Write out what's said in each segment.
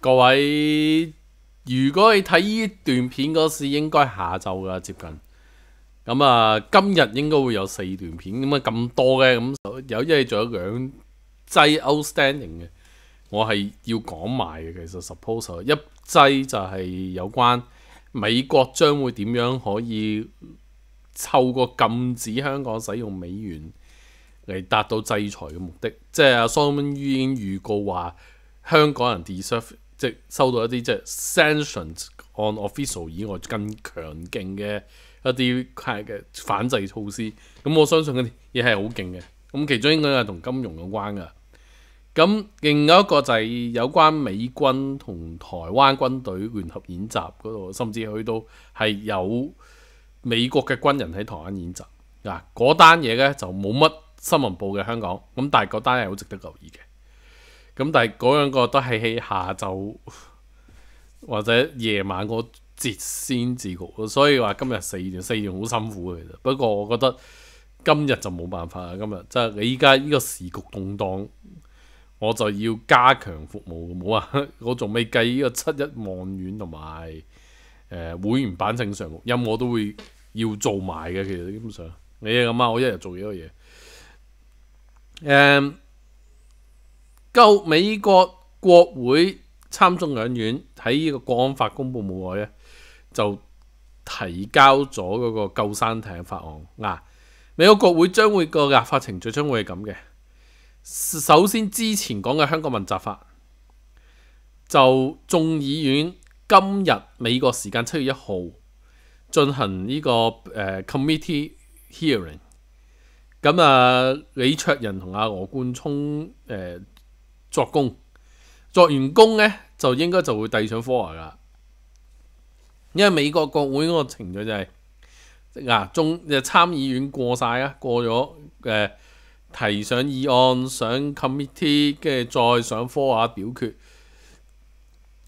各位，如果你睇呢段片嗰时，应该下昼噶接近。咁啊，今日应该会有四段片，点解咁多嘅，咁有一系仲有两剂 outstanding 嘅，我系要讲埋嘅。其实 s u p p o s e 一剂就系有关美国将会点样可以。透過禁止香港使用美元嚟達到制裁嘅目的，即係阿桑文已經預告話香港人 deserve 即收到一啲即 sanctions on official 以外更強勁嘅一啲嘅反制措施。咁我相信嗰啲嘢係好勁嘅。咁其中應該係同金融有關㗎。咁另一個就係有關美軍同台灣軍隊聯合演習嗰度，甚至去到係有。美國嘅軍人喺台灣演習，嗱嗰單嘢咧就冇乜新聞報嘅香港，咁但係嗰單係好值得留意嘅。咁但係嗰兩個都係喺下晝或者夜晚個節先至局，所以話今日四段四段好辛苦嘅其實。不過我覺得今日就冇辦法啦，今日即係你依家呢個時局動盪，我就要加強服務。冇啊，我仲未計呢個七一望遠同埋。誒會員版正常音我都會要做埋嘅，其實基本上你咁啊，我一日做幾多嘢？誒，舊美國國會參眾兩院喺呢個國安法公布冇耐咧，就提交咗嗰個救生艇法案嗱。美國國會將會個立法程序將會係咁嘅，首先之前講嘅香港責法就眾議院。今日美国时间七月一号进行呢个诶 committee hearing，咁啊李卓人同阿罗冠聪诶作工，作完工呢，就应该就会递上科案噶，因为美国国会嗰个程序就系嗱中就参议院过晒啊，过咗诶提上议案上 committee，跟住再上科案表决。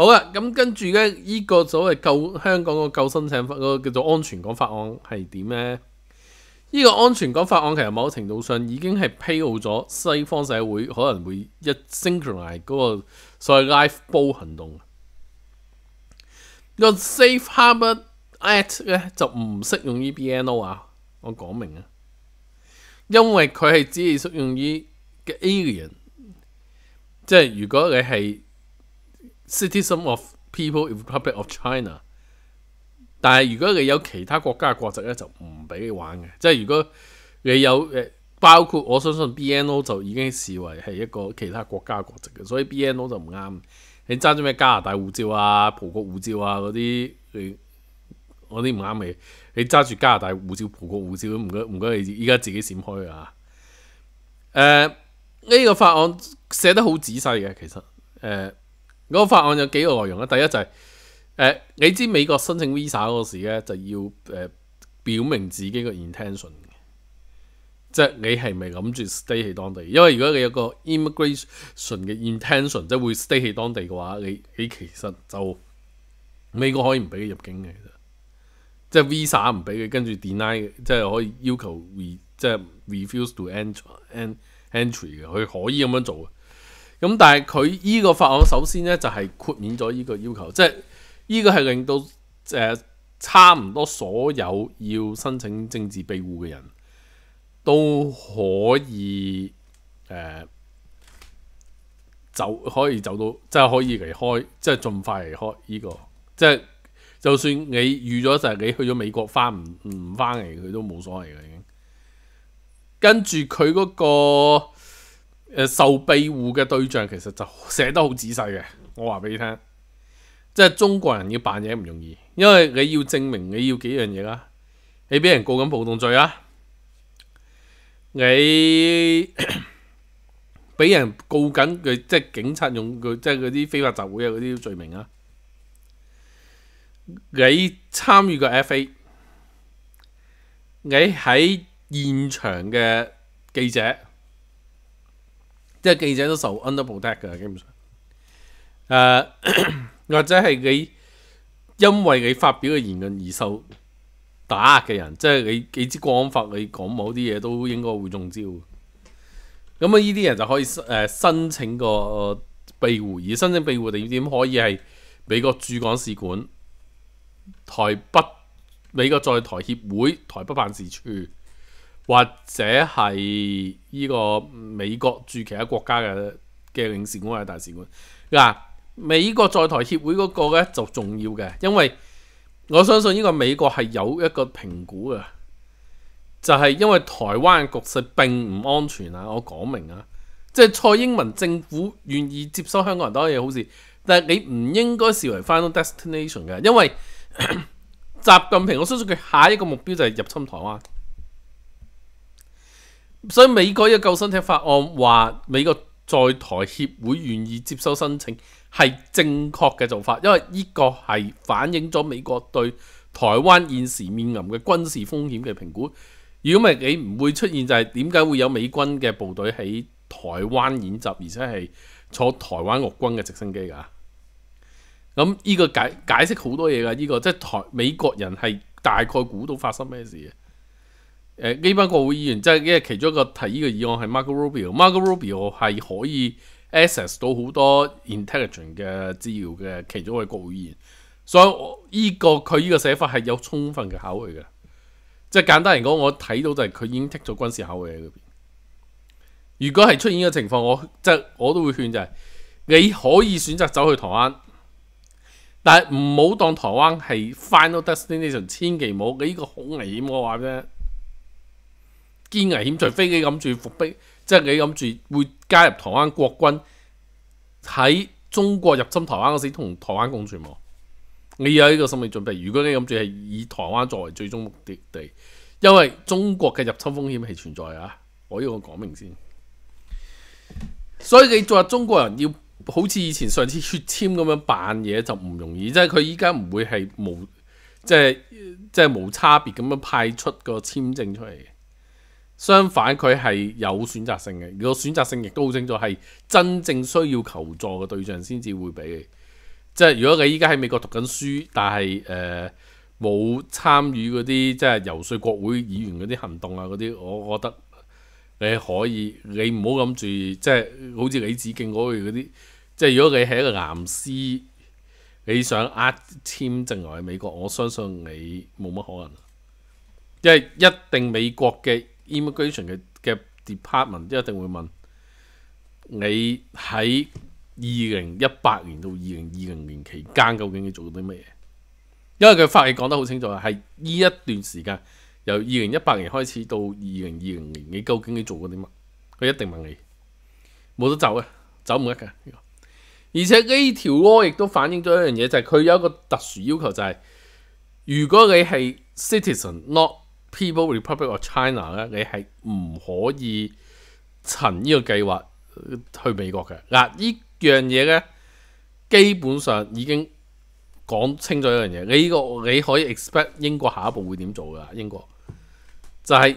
好啦，咁跟住咧，依個所謂救香港個救生請法個叫做安全港法案係點呢？依個安全港法案其實某程度上已經係披露咗西方社會可能會一 s y n h r o l i z e 嗰個所謂 l i f e b o a 行動。個 safe h a r b o r act 咧就唔適用於 BNO 啊，我講明啊，因為佢係只係適用於嘅 alien，即係如果你係。citizen of people r e public of China，但系如果你有其他國家嘅國籍咧，就唔俾你玩嘅。即系如果你有誒，包括我相信 B N O 就已經視為係一個其他國家嘅國籍嘅，所以 B N O 就唔啱。你揸住咩加拿大護照啊、葡國護照啊嗰啲，嗰啲唔啱嘅。你揸住加拿大護照、葡國護照，唔該唔該，你依家自己閃開啊！誒，呢個法案寫得好仔細嘅，其實誒。嗰個法案有幾個內容咧？第一就係誒，你知美國申請 visa 嗰時咧，就要誒表明自己個 intention 嘅，即係你係咪諗住 stay 喺當地？因為如果你有個 immigration 嘅 intention，即係會 stay 喺當地嘅話，你你其實就美國可以唔俾你入境嘅，其即係 visa 唔俾你，跟住 deny，即係可以要求 re 即係 refuse to enter and entry 嘅，佢可以咁樣做。咁但係佢依個法案首先咧就係豁免咗依個要求，即係依個係令到誒差唔多所有要申請政治庇護嘅人都可以誒走，可以走到即係可以離開，即係盡快離開呢個。即係就算你預咗就係你去咗美國翻唔唔翻嚟，佢都冇所謂嘅已經。跟住佢嗰個。受庇護嘅對象其實就寫得好仔細嘅，我話俾你聽，即係中國人要扮嘢唔容易，因為你要證明你要幾樣嘢啦，你俾人告緊暴動罪啊，你 俾人告緊佢，即系警察用佢，即係嗰啲非法集會啊嗰啲罪名啊，你參與个 FA，你喺現場嘅記者。即系記者都受 underprotect 嘅，基本上，誒 或者係你因為你發表嘅言論而受打壓嘅人，即係你你支光法，你講某啲嘢都應該會中招。咁啊，依啲人就可以誒申請個庇護，而申請庇護地點可以係美國駐港使館、台北美國在台協會台北辦事處。或者係呢個美國駐其他國家嘅嘅領事館或者大使館。嗱美國在台協會嗰個咧就重要嘅，因為我相信呢個美國係有一個評估嘅，就係因為台灣嘅局勢並唔安全啊！我講明啊，即係蔡英文政府願意接收香港人都然好事，但係你唔應該視為 final destination 嘅，因為 習近平我相信佢下一個目標就係入侵台灣。所以美国嘅救生艇法案话美国在台协会愿意接收申请系正确嘅做法，因为呢个系反映咗美国对台湾现时面临嘅军事风险嘅评估。如果唔系，你唔会出现就系点解会有美军嘅部队喺台湾演习，而且系坐台湾陆军嘅直升机噶？咁呢个解解释好多嘢噶，呢个即系台美国人系大概估到发生咩事嘅。誒呢班國會議員即係因為其中一個提議嘅議案係 Marco Rubio，Marco Rubio 係可以 access 到好多 intelligence 嘅資料嘅其中一個國會議員，所以依個佢依個寫法係有充分嘅考慮嘅。即係簡單嚟講，我睇到就係佢已經剔咗軍事考慮喺嗰邊。如果係出現嘅情況，我即係我都會勸就係你可以選擇走去台灣，但係唔好當台灣係 Final Destination 千祈唔好，你呢個好危險我話啫。见危险，除飞机咁住伏兵，即系你谂住会加入台湾国军喺中国入侵台湾嗰时同台湾共存喎。你有呢个心理准备。如果你谂住系以台湾作为最终目的地，因为中国嘅入侵风险系存在啊。我呢个讲明先，所以你作為中国人要好似以前上次血签咁样扮嘢就唔容易，即系佢依家唔会系无即系即系无差别咁样派出个签证出嚟嘅。相反，佢係有選擇性嘅，如果選擇性亦都好清楚，係真正需要求助嘅對象先至會俾。即係如果你依家喺美國讀緊書，但係誒冇參與嗰啲即係游說國會議員嗰啲行動啊嗰啲，我覺得你可以，你唔好咁注意。即係好似李子敬嗰嗰啲，即係如果你係一個牙師，你想呃簽證嚟美國，我相信你冇乜可能。因為一定美國嘅。Immigration 嘅嘅 department 一定会问你喺二零一八年到二零二零年期间究竟你做过啲乜嘢？因为佢法例讲得好清楚，系呢一段时间，由二零一八年开始到二零二零年，你究竟你做过啲乜？佢一定问你，冇得走嘅，走唔得嘅。而且呢条嘅亦都反映咗一样嘢，就系佢有一个特殊要求，就系如果你系 citizen not。People Republic of China 咧，你係唔可以趁呢個計劃去美國嘅。嗱，呢樣嘢咧，基本上已經講清咗一樣嘢。你呢個你可以 expect 英國下一步會點做噶？英國就係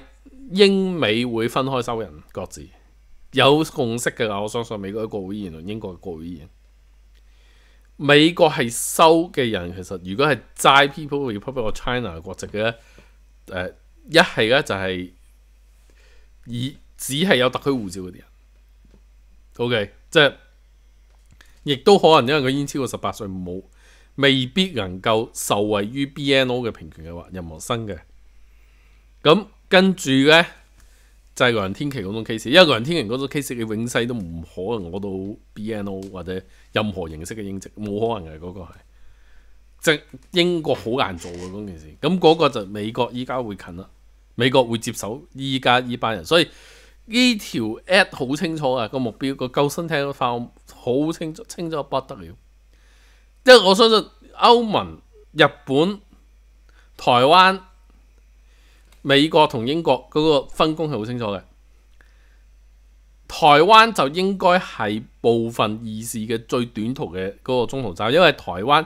英美會分開收人，各自有共識嘅啦。我相信美國嘅國會議員同英國嘅國會議員，美國係收嘅人其實如果係齋 People Republic of China 嘅國籍嘅誒。一系咧就系以只系有特區護照嗰啲人，OK，即係亦都可能因為佢已經超過十八歲，冇未必能夠受惠於 BNO 嘅平權嘅話，任何新嘅。咁跟住咧就係梁天琪嗰種 case，因為梁天琪嗰種 case，你永世都唔可能攞到 BNO 或者任何形式嘅英籍，冇可能嘅嗰個係。即英國好難做嘅嗰件事，咁嗰個就美國依家會近啦，美國會接手依家依班人，所以呢條 at 好清楚啊，個目標個救生艇法好清楚，清楚不得了。因為我相信歐盟、日本、台灣、美國同英國嗰個分工係好清楚嘅。台灣就應該係部分議事嘅最短途嘅嗰個中途站，因為台灣。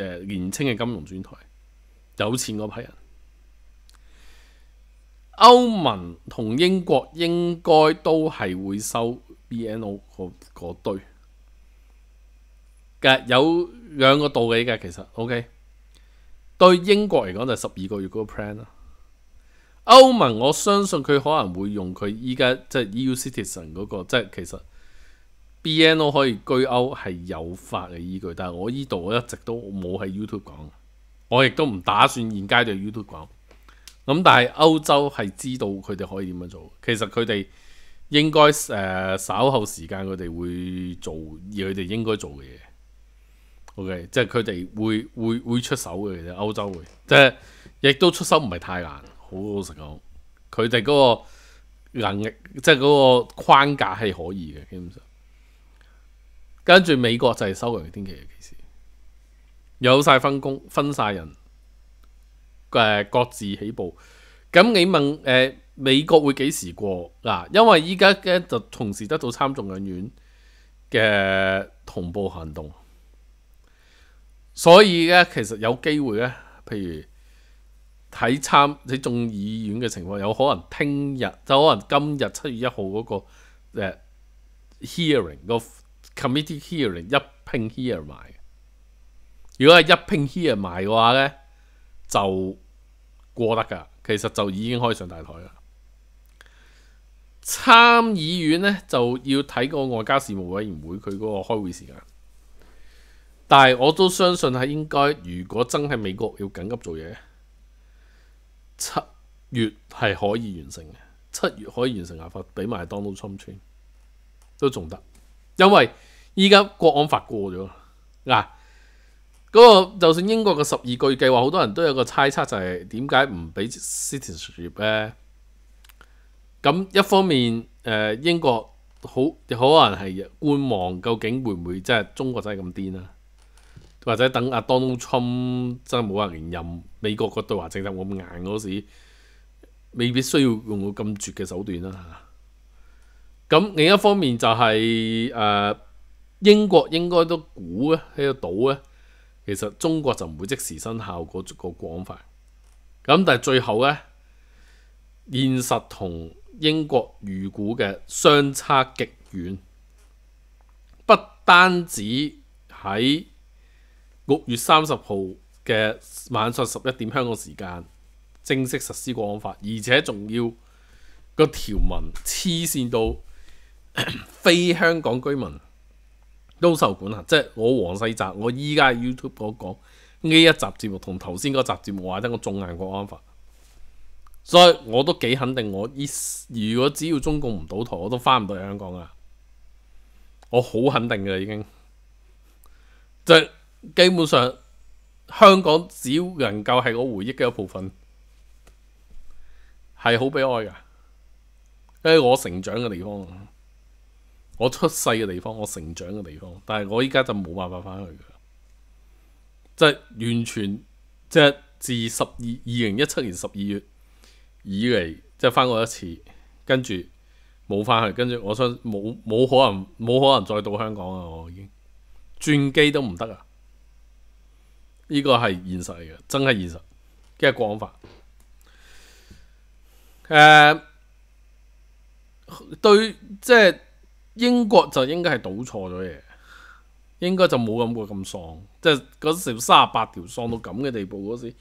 诶，年青嘅金融专台，有钱嗰批人，欧盟同英国应该都系会收 BNO 嗰嗰堆。嘅有两个道理嘅，其实 OK。对英国嚟讲就十二个月嗰个 plan 啦，欧盟我相信佢可能会用佢依家即系 EU citizen 嗰个，即系其实。B N o 可以居歐係有法嘅依據，但係我依度我一直都冇喺 YouTube 講，我亦都唔打算現階段 YouTube 講。咁但係歐洲係知道佢哋可以點樣做，其實佢哋應該誒稍後時間佢哋會做佢哋應該做嘅嘢。OK，即係佢哋會會會出手嘅。其實歐洲會即係亦都出手，唔係太難。好老實講，佢哋嗰個能力即係嗰個框架係可以嘅，基本上。跟住美國就係收嘅天氣啊！其實有晒分工，分晒人，誒各自起步。咁你問誒美國會幾時過嗱？因為依家咧就同時得到參眾兩院嘅同步行動，所以咧其實有機會咧，譬如睇參睇眾議院嘅情況，有可能聽日就可能今日七月一號嗰個誒 hearing 個。committee hearing 一拼 here 如果係一拼 here 嘅話咧，就過得噶，其實就已經可以上大台啦。參議院咧就要睇個外交事務委員會佢嗰個開會時間，但係我都相信係應該，如果真係美國要緊急做嘢，七月係可以完成嘅，七月可以完成立法俾埋 Donald Trump 穿都仲得。因为依家国安法过咗嗱，嗰个就算英国嘅十二个月计划，好多人都有个猜测就系点解唔俾 citizenship 咧？咁一方面，诶，英国好可能系观望究竟会唔会即系中国真系咁癫啦，或者等阿 Donald Trump 真系冇人连任，美国個对华政策咁硬嗰时，未必需要用到咁绝嘅手段啦。咁另一方面就係誒英國應該都估咧呢個賭咧，其實中國就唔會即時生效個個廣泛。咁但係最後咧，現實同英國預估嘅相差極遠，不單止喺六月三十號嘅晚上十一點香港時間正式實施廣泛，而且仲要個條文黐線到。非香港居民都受管啊！即系我黄世泽，我依家 YouTube 嗰個呢一集节目，同头先嗰集节目话得，我中硬国安法，所以我都几肯定。我依如果只要中共唔倒台，我都翻唔到香港啊！我好肯定嘅已经即系基本上香港只能够系我回忆嘅一部分，系好悲哀噶，喺我成长嘅地方我出世嘅地方，我成長嘅地方，但系我依家就冇辦法翻去嘅，即係完全即系自十二二零一七年十二月以嚟，即系翻過一次，跟住冇翻去，跟住我想冇冇可能冇可能再到香港啊！我已經轉機都唔得啊！呢個係現實嚟嘅，真係現實。跟住講法，誒對，即係。英國就應該係賭錯咗嘢，應該就冇咁過咁喪，即係嗰時三十八條喪到咁嘅地步嗰時，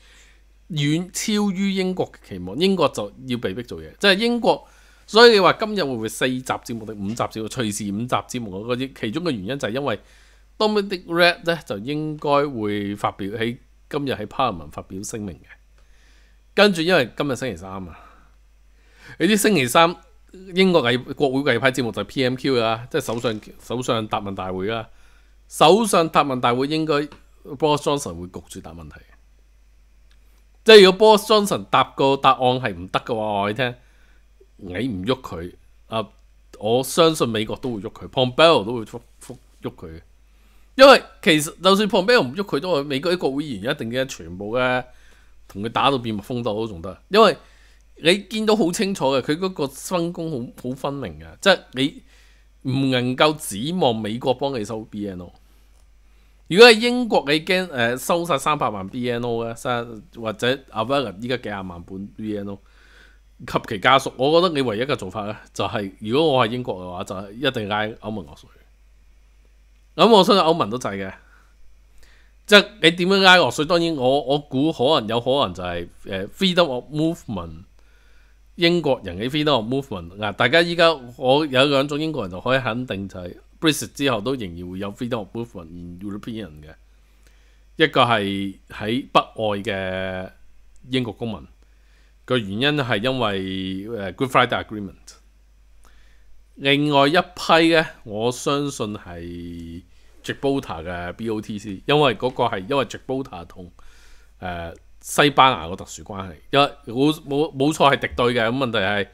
遠超於英國嘅期望，英國就要被逼做嘢，即係英國。所以你話今日會唔會四集節目定五集節目隨時五集節目嗰啲，其中嘅原因就係因為 Dominic Red 咧就應該會發表喺今日喺 Parliament 發表聲明嘅，跟住因為今日星期三啊，你啲星期三。英国例国会第二排节目就系 P.M.Q 啊，即系首相首相答问大会啦。首相答问大会应该 Bos s Johnson 会焗住答问题。即系如果 Bos s Johnson 答个答案系唔得嘅话，我话你听，你唔喐佢啊！我相信美国都会喐佢，Pompeo 都会复复喐佢因为其实就算 Pompeo 唔喐佢，都系美国一个委员一定嘅全部嘅同佢打到变密封兜都仲得。因为你見到好清楚嘅，佢嗰個分工好好分明嘅，即係你唔能夠指望美國幫你收 BNO。如果係英國，你驚誒收晒三百萬 BNO 咧，或者阿 v a l e 依家幾廿萬本 BNO，及其家屬，我覺得你唯一嘅做法咧，就係如果我係英國嘅話，就一定嗌歐盟落水。咁我相信歐盟都制嘅，即係你點樣拉落水？當然，我我估可能有可能就係誒 Freedom of Movement。英國人嘅 f e d o movement 嗱，大家依家我有兩種英國人就可以肯定就係 British 之後都仍然會有 f e d o movement in European 嘅。一個係喺北外嘅英國公民個原因係因為誒 Good Friday Agreement。另外一批咧，我相信係 j a b o a t a 嘅 BOTC，因為嗰個係因為 j a b o a t a 同誒。西班牙個特殊關係，因為冇冇冇錯係敵對嘅，咁問題係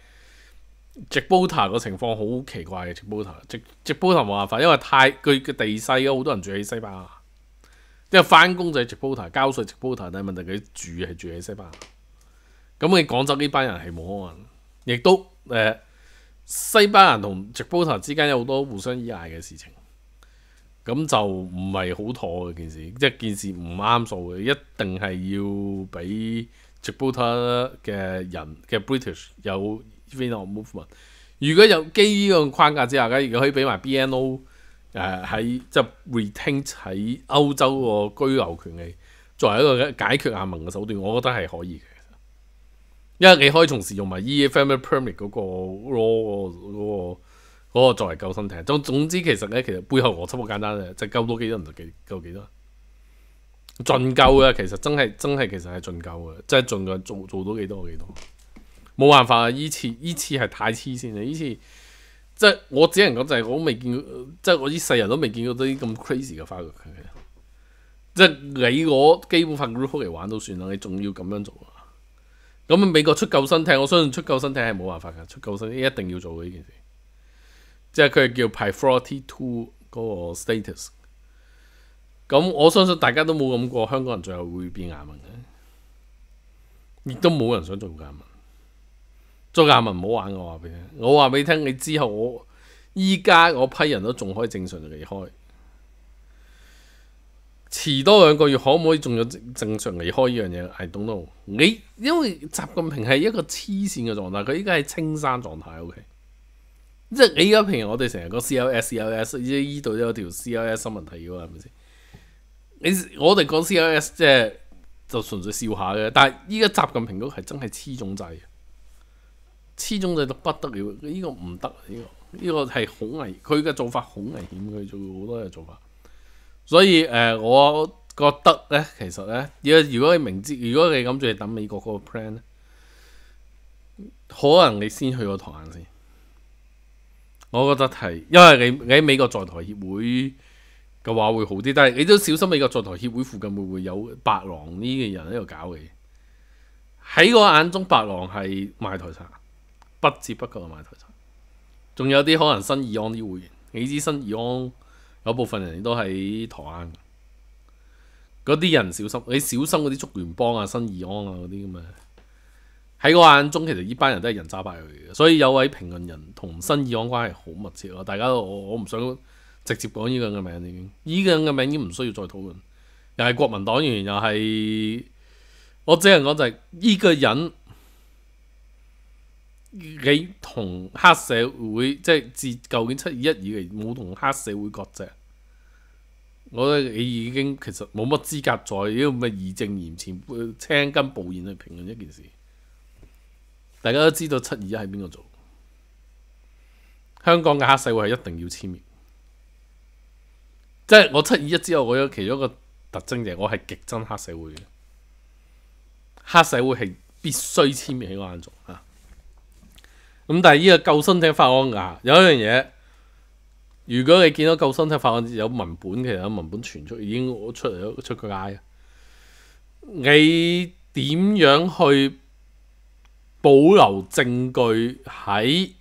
直布塔個情況好奇怪嘅，直布塔直直布羅冇辦法，因為太佢嘅地勢啊，好多人住喺西班牙，因為翻工就係直布塔，交税直布塔，但係問題佢住係住喺西班牙，咁你廣州呢班人係冇可能，亦都誒西班牙同直布塔之間有好多互相依賴嘅事情。咁就唔係好妥嘅件事，即係件事唔啱數嘅，一定係要俾 r e p o r t r 嘅人嘅 British 有 final movement。如果有基呢個框架之下，咧，如果可以俾埋 BNO 誒喺即係 retain 喺歐洲個居留權嘅，作為一個解決亞盟嘅手段，我覺得係可以嘅。因為你可以同時用埋 E f m permit 嗰個 law 嗰個。嗰個作為救生艇，總總之其實咧，其實背後邏輯好簡單嘅，即係救到幾多就幾救幾多。盡救嘅其實真係真係其實係盡救嘅，即係盡嘅做做到幾多幾多。冇辦法啊！依次依次係太黐線啦！依次即係我只能講就係我未見，即係我依世人都未見過啲咁 crazy 嘅花樣嘅。即係你我基本法 group 嚟玩都算啦，你仲要咁樣做啊？咁美國出救生艇，我相信出救生艇係冇辦法噶，出救生一定要做嘅呢件事。即係佢係叫派 fourty two 嗰個 status，咁我相信大家都冇諗過香港人最後會變亞文嘅，亦都冇人想做亞文。做亞文唔好玩我話俾你，我話俾聽你之後，我依家我批人都仲可以正常離開，遲多兩個月可唔可以仲有正常離開呢樣嘢？i d o n know。你因為習近平係一個黐線嘅狀態，佢依家係青山狀態，O K。即系你依家平如我哋成日讲 c l s c l s 依依度都有条 c l s 新聞睇嘅话系咪先？你我哋讲 c l s 即系就纯粹笑下嘅，但系依家习近平都系真系黐中制，黐中制到不得了，呢个唔得，呢个呢个系好危，佢嘅做法好危险，佢做好多嘢做法。所以诶，我觉得咧，其实咧，果如果你明知，如果你咁住等美国嗰个 plan 咧，可能你先去个台银先。我覺得係，因為你你喺美國在台協會嘅話會好啲，但係你都小心美國在台協會附近會唔會有白狼呢嘅人喺度搞嘅？喺我眼中，白狼係賣台茶，不折不扣嘅賣台茶。仲有啲可能新義安啲會員，你知新義安有部分人都喺台灣。嗰啲人小心，你小心嗰啲竹聯邦啊、新義安啊嗰啲咁嘅。喺我眼中，其實呢班人都係人渣敗類嚟嘅，所以有位評論人同新意安關係好密切咯。大家我我唔想直接講呢個人嘅名已經，呢個人嘅名已經唔需要再討論，又係國民黨員，又係我只能講就係呢個人你同黑社會即係自究竟七二一以嚟冇同黑社會割藉，我得你已經其實冇乜資格再呢個咩議正言前青筋暴現去評論一件事。大家都知道七二一系边个做？香港嘅黑社会系一定要签名，即系我七二一之后，我有其中一个特征嘅，我系极憎黑社会嘅。黑社会系必须签名喺个眼族啊！咁但系呢个救身艇法案啊，有一样嘢，如果你见到救身艇法案有文本，其实有文本传出已经出嚟出个解啊！你点样去？保留證據喺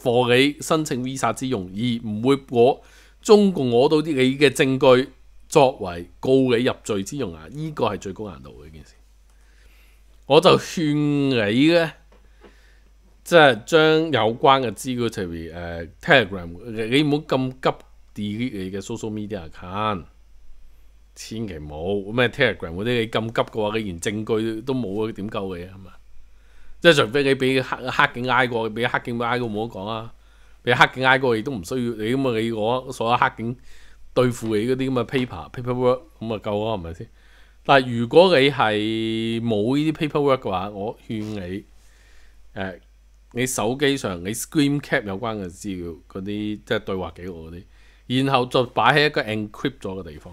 貨你申請 visa 之用，而唔會我中共攞到啲你嘅證據作為告你入罪之用啊！依個係最高難度嘅一件事，我就勸你咧，即係將有關嘅資料，譬如誒 Telegram，你唔好咁急 delete 你嘅 social media account，千祈冇咩 Telegram 嗰啲，你咁急嘅話，你連證據都冇啊，點救你呀？係嘛？即系除非你俾黑黑警拉过，俾黑警拉过冇得讲啊。俾黑警拉过，亦都唔需要你咁啊。你攞所有黑警对付你嗰啲咁嘅 paper paper work，咁啊够啊，系咪先？但系如果你系冇呢啲 paper work 嘅话，我劝你诶，你手机上你 scream cap 有关嘅资料嗰啲，即系对话记录嗰啲，然后就摆喺一个 encrypt 咗嘅地方。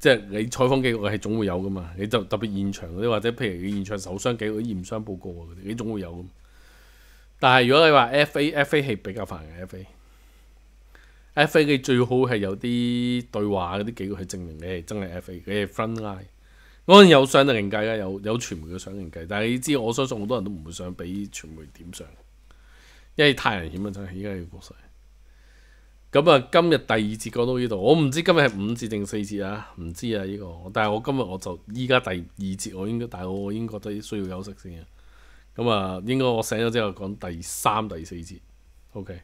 即係你採訪幾個係總會有噶嘛？你就特別現場嗰啲，或者譬如你現場受傷幾個驗傷報告啊，你總會有。但係如果你話 FA，FA 係比較煩嘅 FA，FA 你最好係有啲對話嗰啲幾個去證明你係真係 FA，你係 friendly。嗰陣有相就另計啦，有有傳媒嘅相另計。但係你知，我相信好多人都唔會想俾傳媒點上，因為太危險啦真係，依家要報曬。咁啊，今日第二節講到呢度，我唔知今日係五節定四節啊，唔知啊呢個，但係我今日我就依家第二節，我應該，但係我我應該得需要休息先啊。咁啊，應該我醒咗之後講第三、第四節，OK。